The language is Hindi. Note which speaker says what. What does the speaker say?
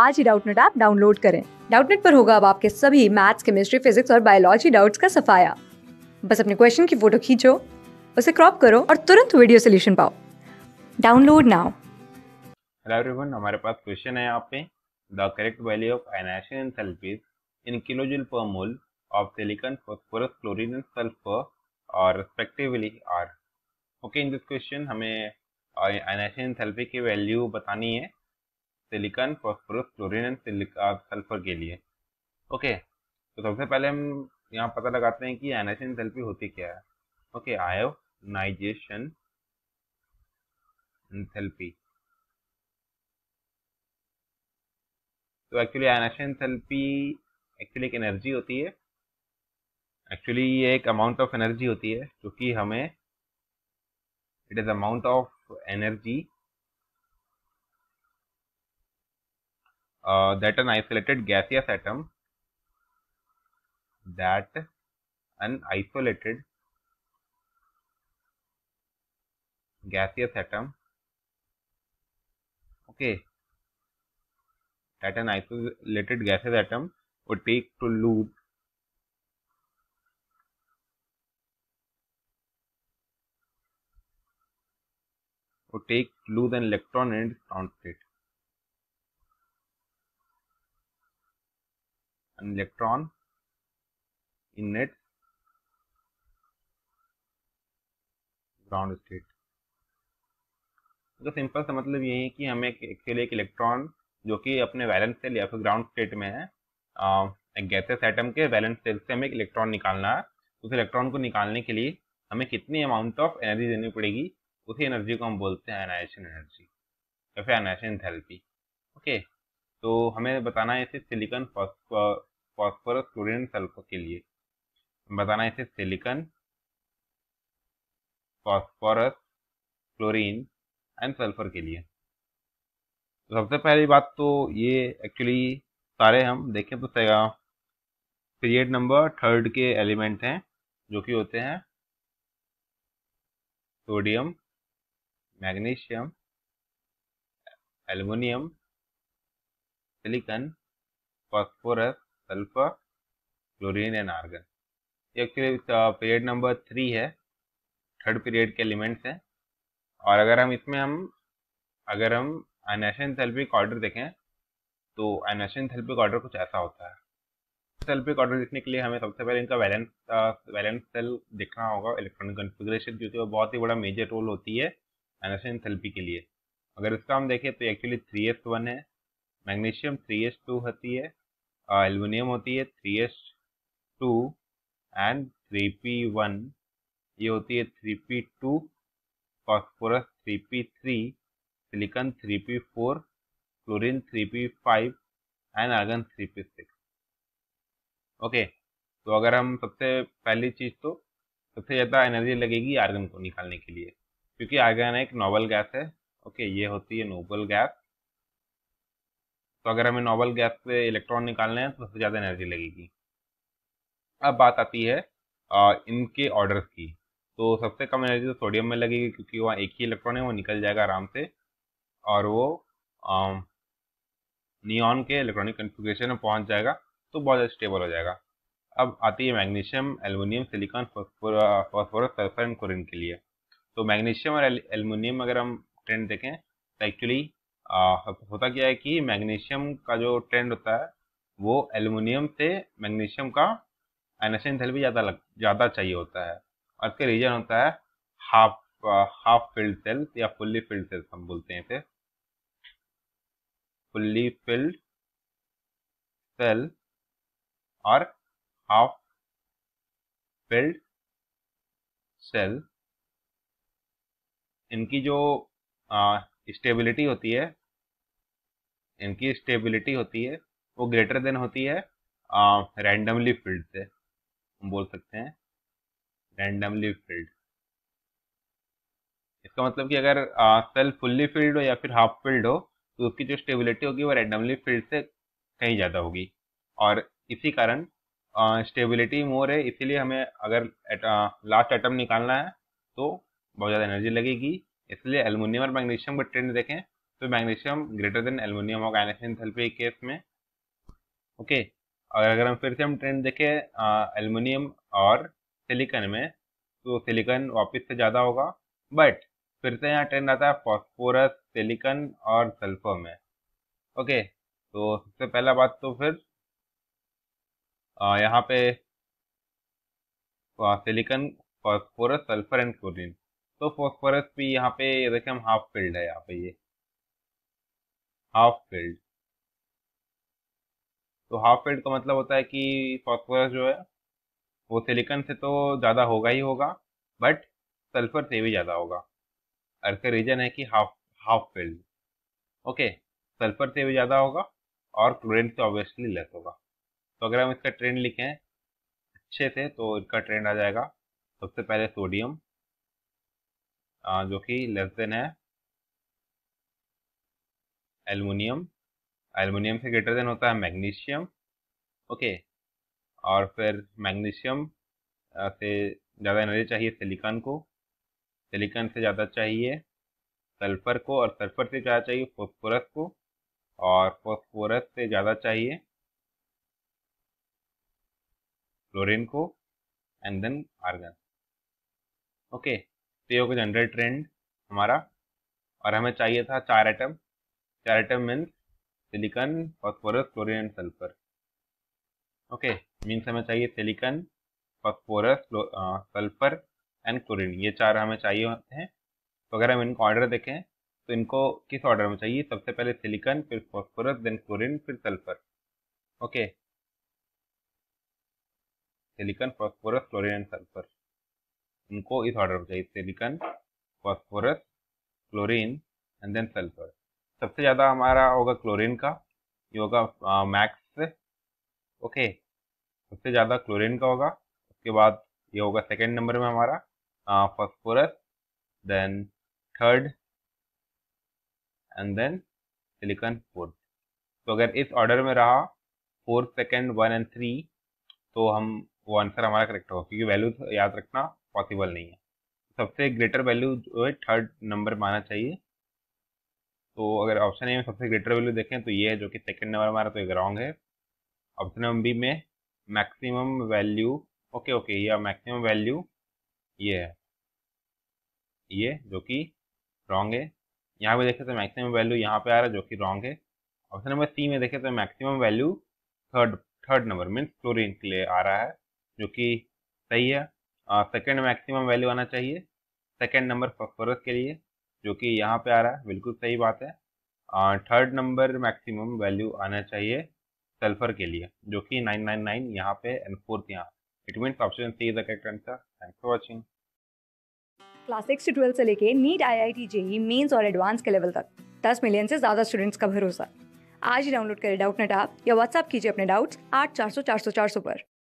Speaker 1: आज ही डाउटनेट ऐप डाउनलोड करें डाउटनेट पर होगा अब आपके सभी मैथ्स केमिस्ट्री फिजिक्स और बायोलॉजी डाउट्स का सफाया बस अपने क्वेश्चन की फोटो खींचो उसे क्रॉप करो और तुरंत वीडियो सोल्यूशन पाओ डाउनलोड नाउ हेलो एवरीवन हमारे पास क्वेश्चन है यहाँ पे the correct value of ionization and sulphate in kilojoule per mole of silicon phosphorus chlorine and sulphur और respectively are okay in this question हमें आयनाइजेशन एंड सल्फेट की वैल्यू बतानी है silicon phosphorus chlorine and sulphur के लिए ओके तो सबसे पहले हम यहाँ पता लगाते हैं कि एनाइशन थेरेपी होती क्या है ओके आयोनाइजेशन थेरेपी तो एक्चुअली आयोनाइजेशन थेरेपी एक्चुअली एक एनर्जी होती है एक्चुअली ये एक अमाउंट ऑफ एनर्जी होती है क्योंकि हमें it is amount of energy uh, that an isolated gaseous atom that an isolated gaseous atom okay that an isolated gaseous atom would take to loop would take lose an electron in its ground state an electron in its ground state तो सिंपल सा मतलब ये है कि हमें एक्चुअली एक इलेक्ट्रॉन जो कि अपने वैलेंस सेल या फिर ग्राउंड स्टेट में है गैसेस एटम के वैलेंस सेल से हमें एक इलेक्ट्रॉन निकालना है उस इलेक्ट्रॉन को निकालने के लिए हमें कितनी अमाउंट ऑफ एनर्जी देनी पड़ेगी उसी एनर्जी को हम बोलते हैं एनाइशन एनर्जी या फिर एनाइशन थेरेपी ओके तो हमें बताना है इसे सिलिकन फॉस्फोरस क्लोरीन सल्फर के लिए बताना है इसे silicon phosphorus chlorine and sulphur के लिए तो सबसे पहली बात तो ये एक्चुअली सारे हम देखें तो पीरियड नंबर थर्ड के एलिमेंट हैं जो कि होते हैं sodium magnesium aluminium silicon, phosphorus, sulfur, chlorine and argon actually period number three है थर्ड पीरियड के एलिमेंट्स हैं और अगर हम इसमें हम अगर हम अनेशन थेल्पिक ऑर्डर देखें तो आइनेशन थेल्पिक ऑर्डर कुछ ऐसा होता है थेल्पिक ऑर्डर देखने के लिए हमें सबसे पहले इनका वैलेंस वैलेंस सेल देखना होगा इलेक्ट्रॉनिक कन्फिग्रेशन क्योंकि वो बहुत ही बड़ा मेजर रोल होती है आइनेशन थेल्पी के लिए अगर इसका हम देखें तो एक्चुअली थ्री एस वन है मैग्नीशियम थ्री एस टू होती है एल्यूमिनियम होती है three s two and three p one ये होती है three p two phosphorus three p three silicon three p four chlorine three p five and argon three p six okay तो अगर हम सबसे पहली चीज़ तो सबसे ज़्यादा एनर्जी लगेगी आर्गन को निकालने के लिए क्योंकि आर्गन एक नोबल गैस है ओके ये होती है नोबल गैस तो अगर हमें नॉबल गैस से इलेक्ट्रॉन निकालने हैं तो सबसे ज़्यादा एनर्जी लगेगी अब बात आती है आ, इनके ऑर्डर्स की तो सबसे कम एनर्जी तो सोडियम में लगेगी क्योंकि वहाँ एक ही इलेक्ट्रॉन है वो निकल जाएगा आराम से और वो नियॉन के इलेक्ट्रॉनिक कन्फिग्रेशन में पहुँच जाएगा तो बहुत स्टेबल हो जाएगा अब आती है magnesium aluminium silicon phosphorus sulphur and chlorine के लिए तो मैग्नीशियम और एलुमिनियम अगर हम ट्रेंड देखें तो एक्चुअली होता क्या है कि मैग्नीशियम का जो ट्रेंड होता है वो एल्यूमिनियम से मैग्नीशियम का आइनाशन भी ज़्यादा लग ज़्यादा चाहिए होता है और इसका रीजन होता है हाफ हाफ फिल्ड सेल्स या फुल्ली फिल्ड सेल्स हम बोलते हैं इसे फुल्ली फिल्ड सेल और हाफ फिल्ड सेल इनकी जो स्टेबिलिटी होती है इनकी स्टेबिलिटी होती है वो ग्रेटर देन होती है रैंडमली अं, फील्ड से हम बोल सकते हैं रैंडमली फील्ड इसका मतलब कि अगर सेल फुल्ली फील्ड हो या फिर हाफ फील्ड हो तो उसकी जो स्टेबिलिटी होगी वो रैंडमली फील्ड से कहीं ज़्यादा होगी और इसी कारण स्टेबिलिटी मोर है इसीलिए हमें अगर लास्ट एटम निकालना है तो बहुत ज़्यादा एनर्जी लगेगी इसलिए एलमिनियम और मैग्नीशियम का ट्रेंड देखें तो मैग्नीशियम ग्रेटर देन एल्यूमिनियम होगा एनेशन के केस में ओके और अगर हम फिर से हम ट्रेंड देखें एल्यूमिनियम और सिलिकन में तो सिलिकन वापस से ज़्यादा होगा बट फिर से यहाँ ट्रेंड आता है फॉस्फोरस सिलिकन और सल्फर में ओके तो सबसे पहला बात तो फिर यहाँ पे silicon phosphorus sulphur and chlorine तो फॉस्फोरस भी यहाँ पे देखिए हम हाफ फील्ड है यहाँ पे ये हाफ फील्ड तो हाफ फील्ड का मतलब होता है कि फॉस्फोरस जो है वो सिलिकन से तो ज़्यादा होगा ही होगा बट सल्फर से भी ज़्यादा होगा और इसका रीजन है कि half half filled okay sulphur से भी ज़्यादा होगा और क्लोरीन से ऑब्वियसली लेस होगा तो अगर हम इसका ट्रेंड लिखें अच्छे से तो इसका ट्रेंड आ जाएगा सबसे पहले सोडियम जो कि लेस देन है एलमिनियम एलमिनियम से ग्रेटर देन होता है मैग्नीशियम ओके और फिर मैग्नीशियम से ज़्यादा एनर्जी चाहिए सिलिकॉन को सिलिकॉन से ज़्यादा चाहिए सल्फर को और सल्फर से ज़्यादा चाहिए फॉस्फोरस को और फॉस्फोरस से ज़्यादा चाहिए क्लोरीन को एंड देन आर्गन ओके तो ये हो गया जनरल ट्रेंड हमारा और हमें चाहिए था चार atom atom means silicon, phosphorus, chlorine and sulfur. Okay means हमें चाहिए silicon phosphorus sulphur and chlorine ये चार हमें चाहिए होते हैं तो अगर हम इनको ऑर्डर देखें तो इनको किस ऑर्डर में चाहिए सबसे पहले सिलिकन फिर फॉस्फोरस देन क्लोरीन फिर sulphur okay silicon phosphorus chlorine and sulphur इनको इस ऑर्डर में चाहिए silicon phosphorus chlorine and then sulphur सबसे ज़्यादा हमारा होगा क्लोरीन का ये होगा मैक्स से ओके सबसे ज़्यादा क्लोरीन का होगा उसके बाद ये होगा सेकेंड नंबर में हमारा phosphorus then third and then silicon fourth तो अगर इस ऑर्डर में रहा four second one and three तो हम वो आंसर हमारा करेक्ट होगा क्योंकि वैल्यू तो याद रखना पॉसिबल नहीं है सबसे ग्रेटर वैल्यू जो है थर्ड नंबर माना चाहिए तो अगर ऑप्शन ए में सबसे ग्रेटर वैल्यू देखें तो ये है जो कि सेकेंड नंबर हमारा तो एक रॉन्ग है ऑप्शन नंबर बी में मैक्सिमम वैल्यू ओके ओके ये मैक्सिमम वैल्यू ये है ये जो कि रॉन्ग है यहाँ पे देखें तो मैक्सिमम वैल्यू यहाँ पे आ रहा है जो कि रॉन्ग है ऑप्शन नंबर सी में देखें तो maximum value third third number means chlorine के लिए आ रहा है जो कि सही है सेकेंड मैक्सिमम वैल्यू आना चाहिए सेकेंड नंबर फॉस्फोरस के लिए जो कि यहाँ पे आ रहा है बिल्कुल सही बात है थर्ड नंबर मैक्सिमम वैल्यू आना चाहिए सल्फर के लिए जो कि 999 नाइन नाइन यहाँ पे एंड फोर्थ यहाँ it mean option C is the correct answer thanks for watching class six से ट्वेल्थ से लेके NEET I I T JEE Mains और एडवांस के लेवल तक दस मिलियन से ज़्यादा स्टूडेंट्स का भरोसा आज ही डाउनलोड करें डाउट नेट या व्हाट्सअप कीजिए अपने डाउट्स आठ चार सौ चार सौ चार सौ पर